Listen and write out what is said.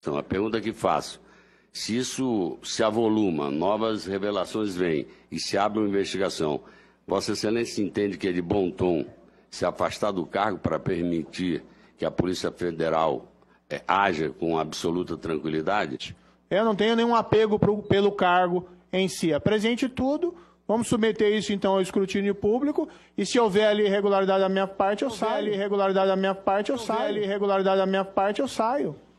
Então, a pergunta que faço: se isso se avoluma, novas revelações vêm e se abre uma investigação, Vossa Excelência entende que é de bom tom se afastar do cargo para permitir que a Polícia Federal é, haja com absoluta tranquilidade? Eu não tenho nenhum apego pro, pelo cargo em si. Apresente tudo. Vamos submeter isso então ao escrutínio público e se houver ali irregularidade da minha parte, eu saio. Se houver irregularidade da minha parte, eu saio. Se houver irregularidade da minha parte, eu saio.